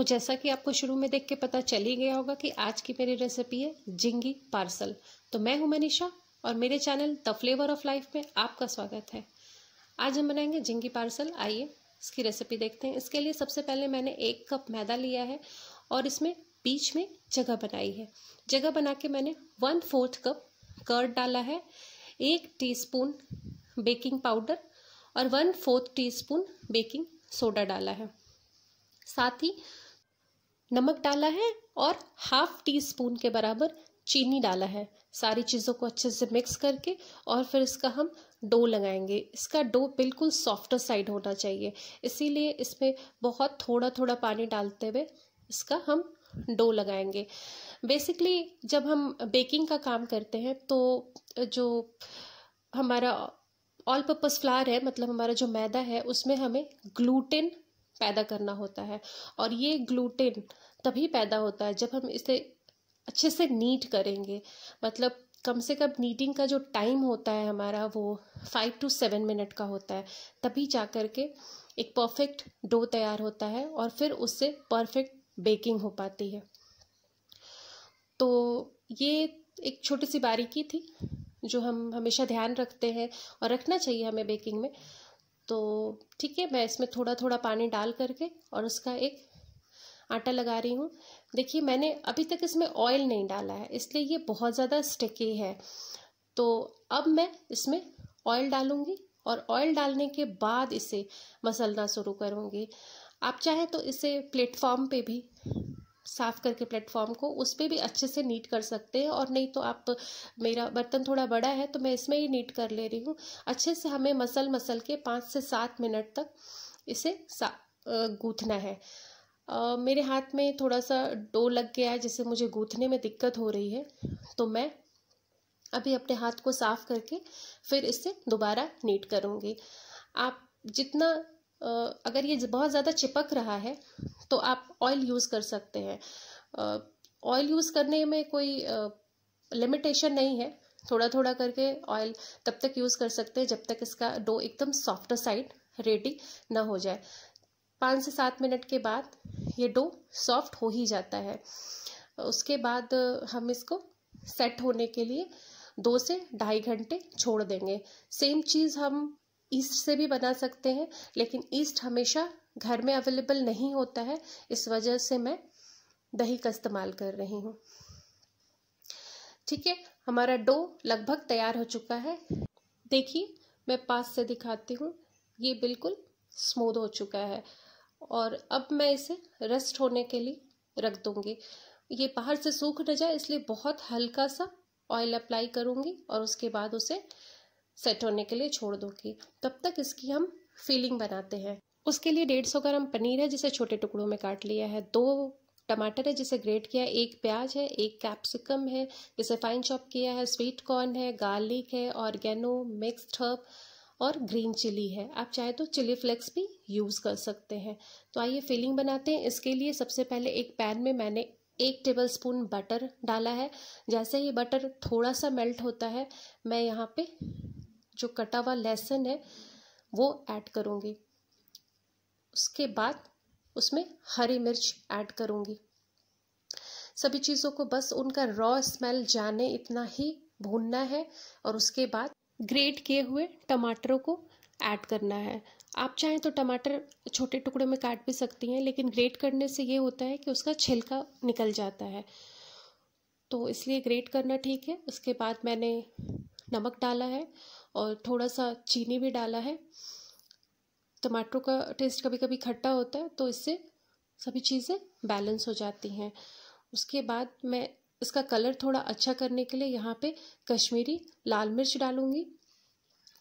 तो जैसा कि आपको शुरू में देख के पता चल ही गया होगा कि आज की मेरी रेसिपी है जिंगी पार्सल तो मैं हूं मनीषा और मेरे channel the flavour of life में आपका स्वागत है आज हम बनाएंगे जिंगी पार्सल आइए इसकी रेसिपी देखते हैं इसके लिए सबसे पहले मैंने एक कप मैदा लिया है और इसमें बीच में जगह बनाई है जगह बना के मैंने वन फोर्थ कप कर्ड डाला है एक टी बेकिंग पाउडर और one fourth T baking soda डाला है साथ ही नमक डाला है और हाफ टी स्पून के बराबर चीनी डाला है सारी चीज़ों को अच्छे से मिक्स करके और फिर इसका हम डो लगाएंगे इसका डो बिल्कुल सॉफ्टर साइड होना चाहिए इसीलिए इसमें बहुत थोड़ा थोड़ा पानी डालते हुए इसका हम डो लगाएंगे बेसिकली जब हम बेकिंग का काम करते हैं तो जो हमारा ऑल पर्पज़ फ्लावर है मतलब हमारा जो मैदा है उसमें हमें ग्लूटेन पैदा करना होता है और ये ग्लूटेन तभी पैदा होता है जब हम इसे अच्छे से नीट करेंगे मतलब कम से कम नीटिंग का जो टाइम होता है हमारा वो फाइव टू सेवन मिनट का होता है तभी जा कर के एक परफेक्ट डो तैयार होता है और फिर उससे परफेक्ट बेकिंग हो पाती है तो ये एक छोटी सी बारीकी थी जो हम हमेशा ध्यान रखते हैं और रखना चाहिए हमें बेकिंग में तो ठीक है मैं इसमें थोड़ा थोड़ा पानी डाल करके और उसका एक आटा लगा रही हूँ देखिए मैंने अभी तक इसमें ऑयल नहीं डाला है इसलिए ये बहुत ज़्यादा स्टिकी है तो अब मैं इसमें ऑयल डालूँगी और ऑयल डालने के बाद इसे मसलना शुरू करूँगी आप चाहें तो इसे प्लेटफॉर्म पे भी साफ़ करके प्लेटफॉर्म को उस पर भी अच्छे से नीट कर सकते हैं और नहीं तो आप मेरा बर्तन थोड़ा बड़ा है तो मैं इसमें ही नीट कर ले रही हूँ अच्छे से हमें मसल मसल के पाँच से सात मिनट तक इसे गूथना है Uh, मेरे हाथ में थोड़ा सा डो लग गया है जिससे मुझे गूँथने में दिक्कत हो रही है तो मैं अभी अपने हाथ को साफ करके फिर इससे दोबारा नीट करूँगी आप जितना uh, अगर ये बहुत ज़्यादा चिपक रहा है तो आप ऑयल यूज़ कर सकते हैं ऑयल uh, यूज़ करने में कोई लिमिटेशन नहीं है थोड़ा थोड़ा करके ऑयल तब तक यूज़ कर सकते हैं जब तक इसका डो एकदम सॉफ्ट साइड रेडी ना हो जाए पाँच से सात मिनट के बाद ये डो सॉफ्ट हो ही जाता है उसके बाद हम इसको सेट होने के लिए दो से ढाई घंटे छोड़ देंगे सेम चीज़ हम ईस्ट से भी बना सकते हैं लेकिन ईस्ट हमेशा घर में अवेलेबल नहीं होता है इस वजह से मैं दही का इस्तेमाल कर रही हूँ ठीक है हमारा डो लगभग तैयार हो चुका है देखिए मैं पास से दिखाती हूँ ये बिल्कुल स्मूद हो चुका है और अब मैं इसे रेस्ट होने के लिए रख दूंगी ये बाहर से सूख न जाए इसलिए बहुत हल्का सा ऑयल अप्लाई करूंगी और उसके बाद उसे सेट होने के लिए छोड़ दूंगी तब तक इसकी हम फीलिंग बनाते हैं उसके लिए डेढ़ सौ ग्राम पनीर है जिसे छोटे टुकड़ों में काट लिया है दो टमाटर है जिसे ग्रेट किया है एक प्याज है एक कैप्सिकम है जिसे फाइन चॉप किया है स्वीट कॉर्न है गार्लिक है ऑर्गेनो मिक्सड हर्ब और ग्रीन चिली है आप चाहे तो चिली फ्लेक्स भी यूज़ कर सकते हैं तो आइए फिलिंग बनाते हैं इसके लिए सबसे पहले एक पैन में मैंने एक टेबल स्पून बटर डाला है जैसे ही बटर थोड़ा सा मेल्ट होता है मैं यहाँ पे जो कटा हुआ लहसुन है वो ऐड करूँगी उसके बाद उसमें हरी मिर्च ऐड करूँगी सभी चीज़ों को बस उनका रॉ स्मेल जाने इतना ही भूनना है और उसके बाद ग्रेट किए हुए टमाटरों को ऐड करना है आप चाहें तो टमाटर छोटे टुकड़े में काट भी सकती हैं लेकिन ग्रेट करने से ये होता है कि उसका छिलका निकल जाता है तो इसलिए ग्रेट करना ठीक है उसके बाद मैंने नमक डाला है और थोड़ा सा चीनी भी डाला है टमाटरों का टेस्ट कभी कभी खट्टा होता है तो इससे सभी चीज़ें बैलेंस हो जाती हैं उसके बाद मैं इसका कलर थोड़ा अच्छा करने के लिए यहाँ पे कश्मीरी लाल मिर्च डालूंगी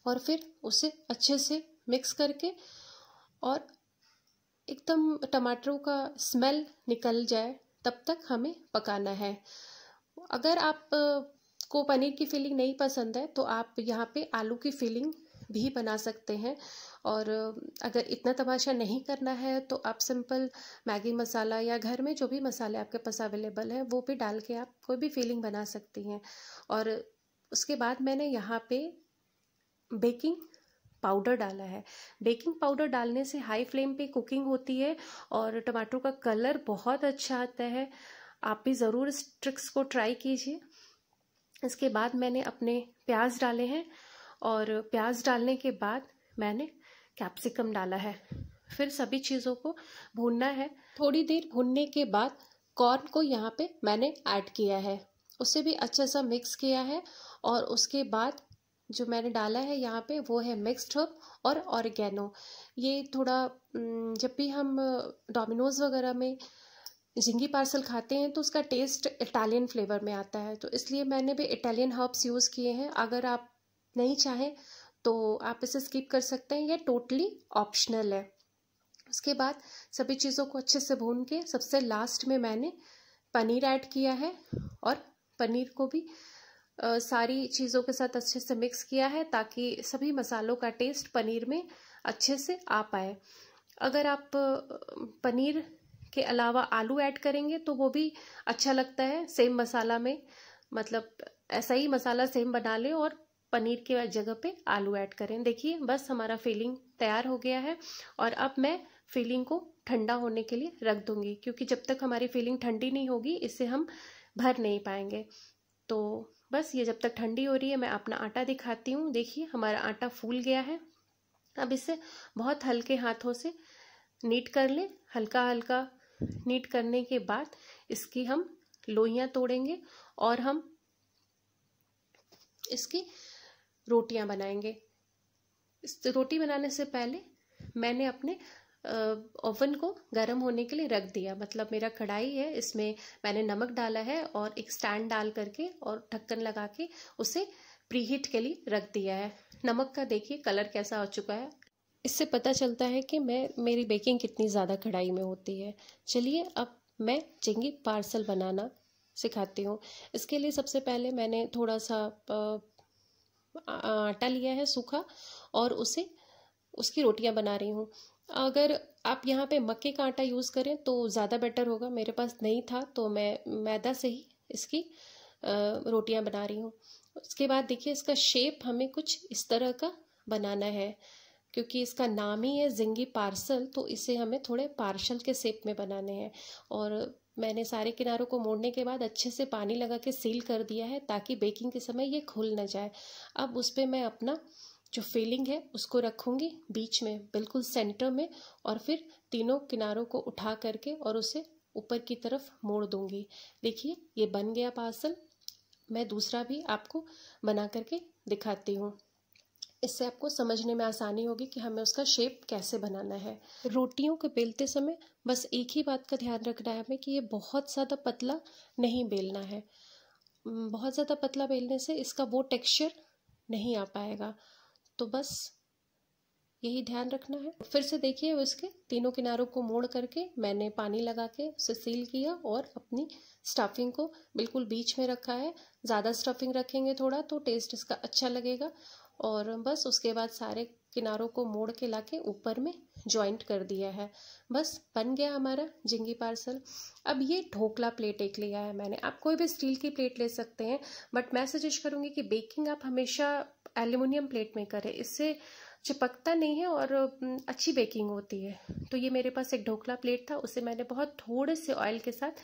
और फिर उसे अच्छे से मिक्स करके और एकदम टमाटरों का स्मेल निकल जाए तब तक हमें पकाना है अगर आप को पनीर की फीलिंग नहीं पसंद है तो आप यहाँ पे आलू की फीलिंग भी बना सकते हैं और अगर इतना तमाशा नहीं करना है तो आप सिंपल मैगी मसाला या घर में जो भी मसाले आपके पास अवेलेबल हैं वो भी डाल के आप कोई भी फीलिंग बना सकती हैं और उसके बाद मैंने यहाँ पे बेकिंग पाउडर डाला है बेकिंग पाउडर डालने से हाई फ्लेम पे कुकिंग होती है और टमाटरों का कलर बहुत अच्छा आता है आप भी ज़रूर इस ट्रिक्स को ट्राई कीजिए इसके बाद मैंने अपने प्याज डाले हैं और प्याज डालने के बाद मैंने कैप्सिकम डाला है फिर सभी चीज़ों को भूनना है थोड़ी देर भूनने के बाद कॉर्न को यहाँ पे मैंने ऐड किया है उसे भी अच्छे सा मिक्स किया है और उसके बाद जो मैंने डाला है यहाँ पे वो है मिक्स्ड हर्ब और ऑरिगेनो ये थोड़ा जब भी हम डोमिनोज़ वगैरह में झिंगी पार्सल खाते हैं तो उसका टेस्ट इटालियन फ्लेवर में आता है तो इसलिए मैंने भी इटालियन हर्ब्स यूज़ किए हैं अगर आप नहीं चाहें तो आप इसे स्किप कर सकते हैं यह टोटली ऑप्शनल है उसके बाद सभी चीज़ों को अच्छे से भून के सबसे लास्ट में मैंने पनीर ऐड किया है और पनीर को भी आ, सारी चीज़ों के साथ अच्छे से मिक्स किया है ताकि सभी मसालों का टेस्ट पनीर में अच्छे से आ पाए अगर आप पनीर के अलावा आलू ऐड करेंगे तो वो भी अच्छा लगता है सेम मसाला में मतलब ऐसा ही मसाला सेम बना लें और पनीर के जगह पे आलू ऐड करें देखिए बस हमारा फिलिंग तैयार हो गया है और अब मैं फिलिंग को ठंडा होने के लिए रख दूंगी क्योंकि जब तक हमारी फिलिंग ठंडी नहीं होगी इससे हम भर नहीं पाएंगे तो बस ये जब तक ठंडी हो रही है मैं अपना आटा दिखाती हूँ देखिए हमारा आटा फूल गया है अब इसे बहुत हल्के हाथों से नीट कर लें हल्का हल्का नीट करने के बाद इसकी हम लोहियाँ तोड़ेंगे और हम इसकी रोटियां बनाएंगे इस रोटी बनाने से पहले मैंने अपने ओवन को गर्म होने के लिए रख दिया मतलब मेरा कढ़ाई है इसमें मैंने नमक डाला है और एक स्टैंड डाल करके और ढक्कन लगा के उसे प्री हीट के लिए रख दिया है नमक का देखिए कलर कैसा हो चुका है इससे पता चलता है कि मैं मेरी बेकिंग कितनी ज़्यादा कढ़ाई में होती है चलिए अब मैं चेंगी पार्सल बनाना सिखाती हूँ इसके लिए सबसे पहले मैंने थोड़ा सा आटा लिया है सूखा और उसे उसकी रोटियां बना रही हूँ अगर आप यहाँ पे मक्के का आटा यूज़ करें तो ज़्यादा बेटर होगा मेरे पास नहीं था तो मैं मैदा से ही इसकी रोटियां बना रही हूँ उसके बाद देखिए इसका शेप हमें कुछ इस तरह का बनाना है क्योंकि इसका नाम ही है जिंगी पार्सल तो इसे हमें थोड़े पार्सल के शेप में बनाने हैं और मैंने सारे किनारों को मोड़ने के बाद अच्छे से पानी लगा के सील कर दिया है ताकि बेकिंग के समय ये खुल ना जाए अब उस पर मैं अपना जो फीलिंग है उसको रखूँगी बीच में बिल्कुल सेंटर में और फिर तीनों किनारों को उठा करके और उसे ऊपर की तरफ मोड़ दूँगी देखिए ये बन गया पार्सल मैं दूसरा भी आपको बना करके दिखाती हूँ इससे आपको समझने में आसानी होगी कि हमें उसका शेप कैसे बनाना है रोटियों को बेलते समय बस एक ही बात का ध्यान रखना है हमें कि ये बहुत ज़्यादा पतला नहीं बेलना है बहुत ज़्यादा पतला बेलने से इसका वो टेक्सचर नहीं आ पाएगा तो बस यही ध्यान रखना है फिर से देखिए उसके तीनों किनारों को मोड़ करके मैंने पानी लगा के उसे सील किया और अपनी स्टफिंग को बिल्कुल बीच में रखा है ज़्यादा स्टफिंग रखेंगे थोड़ा तो टेस्ट इसका अच्छा लगेगा और बस उसके बाद सारे किनारों को मोड़ के लाके ऊपर में जॉइंट कर दिया है बस बन गया हमारा जिंगी पार्सल अब ये ढोकला प्लेट एक लिया है मैंने आप कोई भी स्टील की प्लेट ले सकते हैं बट मैं सजेस्ट करूँगी कि बेकिंग आप हमेशा एल्यूमिनियम प्लेट में करें इससे चिपकता नहीं है और अच्छी बेकिंग होती है तो ये मेरे पास एक ढोकला प्लेट था उसे मैंने बहुत थोड़े से ऑयल के साथ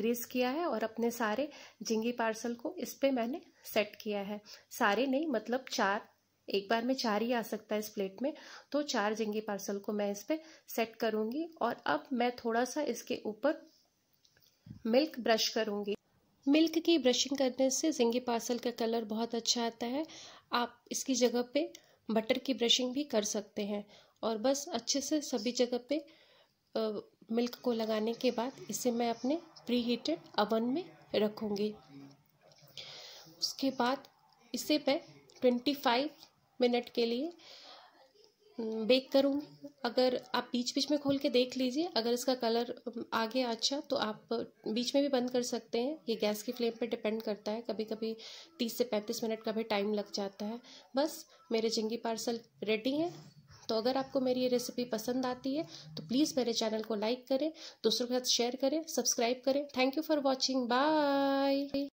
ग्रीस किया है और अपने सारे जिंगी पार्सल को इस पर मैंने सेट किया है सारे नहीं मतलब चार एक बार में चार ही आ सकता है इस प्लेट में तो चार जंगी पार्सल को मैं इस पर सेट करूंगी और अब मैं थोड़ा सा इसके ऊपर मिल्क ब्रश करूंगी मिल्क की ब्रशिंग करने से जंगी पार्सल का कलर बहुत अच्छा आता है आप इसकी जगह पे बटर की ब्रशिंग भी कर सकते हैं और बस अच्छे से सभी जगह पे आ, मिल्क को लगाने के बाद इसे मैं अपने प्री हीटेड अवन में रखूँगी उसके बाद इसे मैं ट्वेंटी फाइव मिनट के लिए हम्म, बेक करूँगी अगर आप बीच बीच में खोल के देख लीजिए अगर इसका कलर आ गया अच्छा तो आप बीच में भी बंद कर सकते हैं ये गैस की फ्लेम पे डिपेंड करता है कभी कभी तीस से पैंतीस मिनट का भी टाइम लग जाता है बस मेरे जिंगी पार्सल रेडी हैं तो अगर आपको मेरी ये रेसिपी पसंद आती है तो प्लीज़ मेरे चैनल को लाइक करें दूसरों के साथ शेयर करें सब्सक्राइब करें thank you for watching bye